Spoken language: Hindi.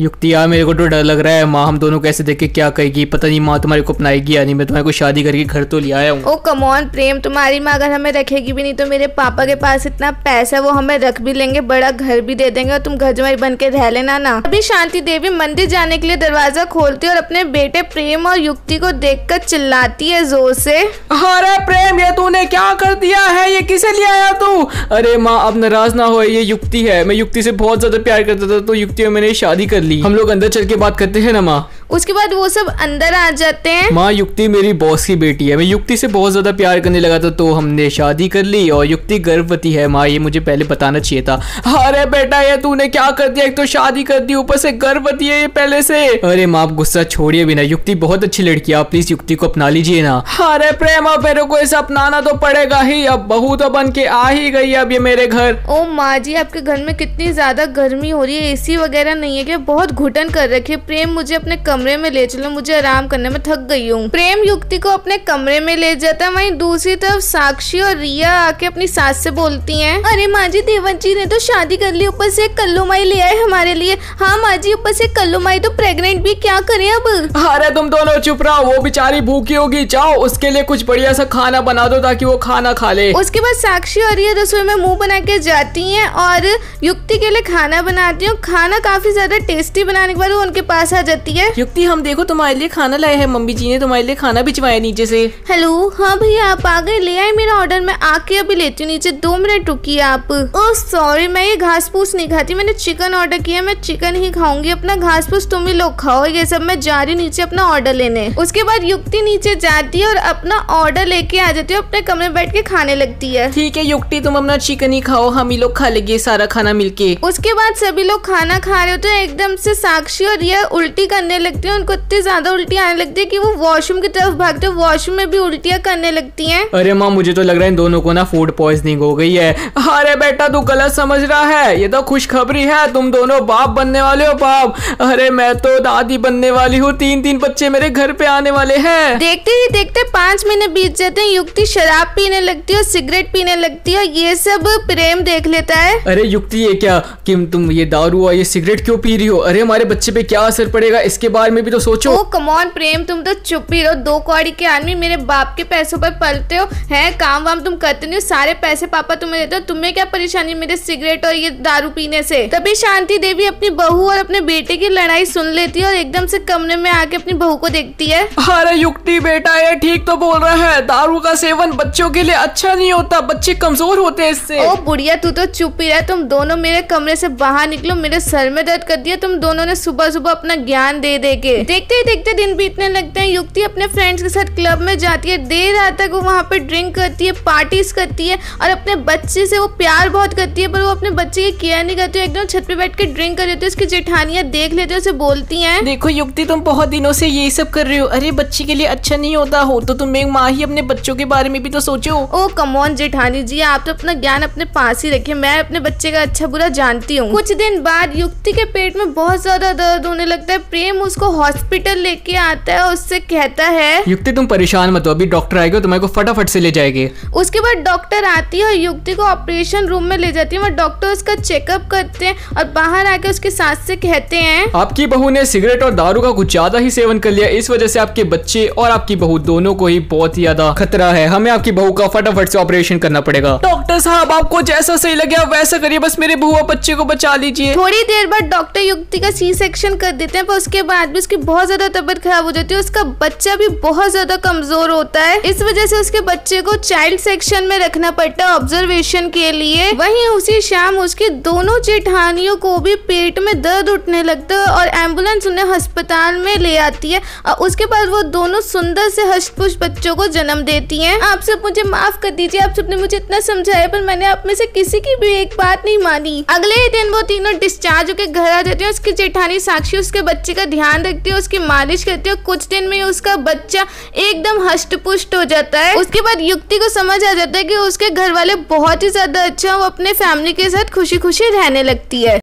युक्ति यार मेरे को तो डर लग रहा है माँ हम दोनों कैसे देख के क्या कहेगी पता नहीं माँ तुम्हारे को अपनाएगी या नहीं मैं तुम्हारे को शादी करके घर तो ले आया हूँ ओ कमॉन प्रेम तुम्हारी माँ अगर हमें रखेगी भी नहीं तो मेरे पापा के पास इतना पैसा है वो हमें रख भी लेंगे बड़ा घर भी दे देंगे और तुम घर जमाई बन के रह लेना ना अभी शांति देवी मंदिर जाने के लिए दरवाजा खोलती और अपने बेटे प्रेम और युक्ति को देख चिल्लाती है जोर से अरे प्रेम ये तूने क्या कर दिया है ये किसे ले आया तू अरे माँ अब नाराज ना हो ये युक्ति है मैं युक्ति से बहुत ज्यादा प्यार करता था तो युक्ति में मैंने शादी कर ली हम लोग अंदर चल के बात करते हैं नमा उसके बाद वो सब अंदर आ जाते हैं माँ युक्ति मेरी बॉस की बेटी है मैं युक्ति से बहुत ज़्यादा प्यार करने लगा था तो हमने शादी कर ली और युक्ति गर्भवती है माँ ये मुझे पहले बताना चाहिए था अरे बेटा ये तूने क्या कर दिया एक तो शादी कर दी ऊपर से गर्भवती है ये पहले से अरे माँ आप गुस्सा छोड़िए भी ना युक्ति बहुत अच्छी लड़की है आप प्लीज युक्ति को अपना लीजिए ना अरे प्रेम अब मेरे को इसे अपनाना तो पड़ेगा ही अब बहू तो बन के आ ही गई अब ये मेरे घर ओ माँ जी आपके घर में कितनी ज्यादा गर्मी हो रही है एसी वगैरह नहीं है क्या बहुत घुटन कर रखी है प्रेम मुझे अपने कम कमरे में ले चलो मुझे आराम करने में थक गई हूँ प्रेम युक्ति को अपने कमरे में ले जाता है वही दूसरी तरफ साक्षी और रिया आके अपनी सास से बोलती हैं अरे माँ जी देवन जी ने तो शादी कर ली ऊपर से कल्लू माई ले आए हमारे लिए हाँ माँ जी ऊपर से कल्लू माई तो प्रेगनेंट भी क्या करे अब अरे तुम दोनों चुप रहो वो बेचारी भूखी होगी जाओ उसके लिए कुछ बढ़िया सा खाना बना दो ताकि वो खाना खा ले उसके बाद साक्षी और रिया रसोई में मुंह बना के जाती हैं और युक्ति के लिए खाना बनाती हूँ खाना काफी ज्यादा टेस्टी बनाने के बाद वो उनके पास आ जाती है युक्ति हम देखो तुम्हारे लिए खाना लाए हैं मम्मी जी ने तुम्हारे लिए खाना भिजवाया नीचे से हेलो हाँ भैया आप आ गए ले आए मेरा ऑर्डर मैं आके अभी लेती हूँ नीचे दो मिनट रुकी आप ओह सॉरी मैं ये घास फूस नहीं खाती मैंने चिकन ऑर्डर किया मैं चिकन ही खाऊंगी अपना घास फूस तुम ही लोग खाओ ये सब मैं जा रही नीचे अपना ऑर्डर लेने उसके बाद युक्ति नीचे जाती है और अपना ऑर्डर लेके आ जाती है अपने कमरे में बैठ के खाने लगती है ठीक है युक्ति तुम अपना चिकन ही खाओ हम ही लोग खा लेंगे सारा खाना मिलके उसके बाद सभी लोग खाना खा रहे होते हैं एकदम से साक्षी और यह उल्टी करने लगे देखते हैं उनको इतनी ज्यादा उल्टियाँ आने लगती है कि वो वॉशरूम की तरफ भागते हैं वॉशरूम में भी उल्टियाँ करने लगती हैं अरे माँ मुझे तो लग रहा है इन दोनों को ना फूड पॉइजनिंग हो गई है अरे बेटा तू गलत समझ रहा है ये तो खुशखबरी है तुम दोनों बाप बनने वाले हो बाप अरे मैं तो दादी बनने वाली हूँ तीन तीन बच्चे मेरे घर पे आने वाले है देखते ही देखते पांच महीने बीत जाते हैं युक्ति शराब पीने लगती है सिगरेट पीने लगती है ये सब प्रेम देख लेता है अरे युक्ति ये क्या किम तुम ये दारू और ये सिगरेट क्यों पी रही हो अरे हमारे बच्चे पे क्या असर पड़ेगा इसके बाद बारे में भी तो सोचो ओ कमॉन प्रेम तुम तो चुप ही रहो दो कौड़ी के आदमी मेरे बाप के पैसों पर पलते हो है काम वाम तुम करते नहीं हो सारे पैसे पापा तुम्हें देते हो तुम्हें क्या परेशानी मेरे सिगरेट और ये दारू पीने से तभी शांति देवी अपनी बहू और अपने बेटे की लड़ाई सुन लेती है और एकदम से कमरे में आके अपनी बहू को देखती है अरे युक्ति बेटा ये ठीक तो बोल रहा है दारू का सेवन बच्चों के लिए अच्छा नहीं होता बच्चे कमजोर होते हैं इससे ओ बुढ़िया तू तो चुप ही रहा तुम दोनों मेरे कमरे से बाहर निकलो मेरे सर में दर्द कर दिया तुम दोनों ने सुबह सुबह अपना ज्ञान दे दे लेके देखते ही देखते दिन बीतने लगते हैं युक्ति अपने फ्रेंड्स के साथ क्लब में जाती है देर रात तक वो वहाँ पे ड्रिंक करती है पार्टीज करती है और अपने बच्चे से वो प्यार बहुत करती है पर वो अपने बच्चे की केयर नहीं करती एकदम छत पे बैठ के ड्रिंक कर देती है उसकी जेठानियाँ देख लेती है उसे बोलती है देखो युक्ति तुम बहुत दिनों से यही सब कर रहे हो अरे बच्चे के लिए अच्छा नहीं होता हो तो तुम एक माँ ही अपने बच्चों के बारे में भी तो सोचो ओ कमोन जेठानी जी आप तो अपना ज्ञान अपने पास ही रखे मैं अपने बच्चे का अच्छा बुरा जानती हूँ कुछ दिन बाद युक्ति के पेट में बहुत ज्यादा दर्द होने लगता है प्रेम उसको को हॉस्पिटल लेके आता है उससे कहता है युक्ति तुम परेशान मत हो अभी डॉक्टर आएगा तुम्हारे को फटाफट से ले जाएगी उसके बाद डॉक्टर आती है और युक्ति को ऑपरेशन रूम में ले जाती है डॉक्टर उसका चेकअप करते हैं और बाहर आके उसके सास से कहते हैं आपकी बहू ने सिगरेट और दारू का कुछ ज्यादा ही सेवन कर लिया इस वजह से आपके बच्चे और आपकी बहू दोनों को ही बहुत ज्यादा खतरा है हमें आपकी बहू का फटाफट से ऑपरेशन करना पड़ेगा डॉक्टर साहब आपको जैसा सही लगे आप वैसा करिए बस मेरे बहू और बच्चे को बचा लीजिए थोड़ी देर बाद डॉक्टर युक्ति का सी सेक्शन कर देते हैं पर उसके बाद भी उसकी बहुत ज़्यादा तबियत खराब हो जाती है उसका बच्चा भी बहुत ज़्यादा कमज़ोर होता है इस वजह से उसके बच्चे को चाइल्ड सेक्शन में रखना पड़ता है ऑब्जर्वेशन के लिए वही उसी शाम उसकी दोनों चेठानियों को भी पेट में दर्द उठने लगता है और एम्बुलेंस उन्हें अस्पताल में ले आती है और उसके बाद वो दोनों सुंदर से हष्टपुष्ट बच्चों को जन्म देती हैं आप सब मुझे माफ कर दीजिए आप सबने मुझे इतना समझाया पर मैंने आप में से किसी की भी एक बात नहीं मानी अगले ही दिन वो तीनों डिस्चार्ज होकर घर आ जाती है उसकी जेठानी साक्षी उसके बच्चे का ध्यान रखती हूँ उसकी मालिश करती हूँ कुछ दिन में उसका बच्चा एकदम हष्टपुष्ट हो जाता है उसके बाद युक्ति को समझ आ जाता है कि उसके घर वाले बहुत ही ज़्यादा अच्छा वो अपने फैमिली के साथ खुशी खुशी रहने लगती है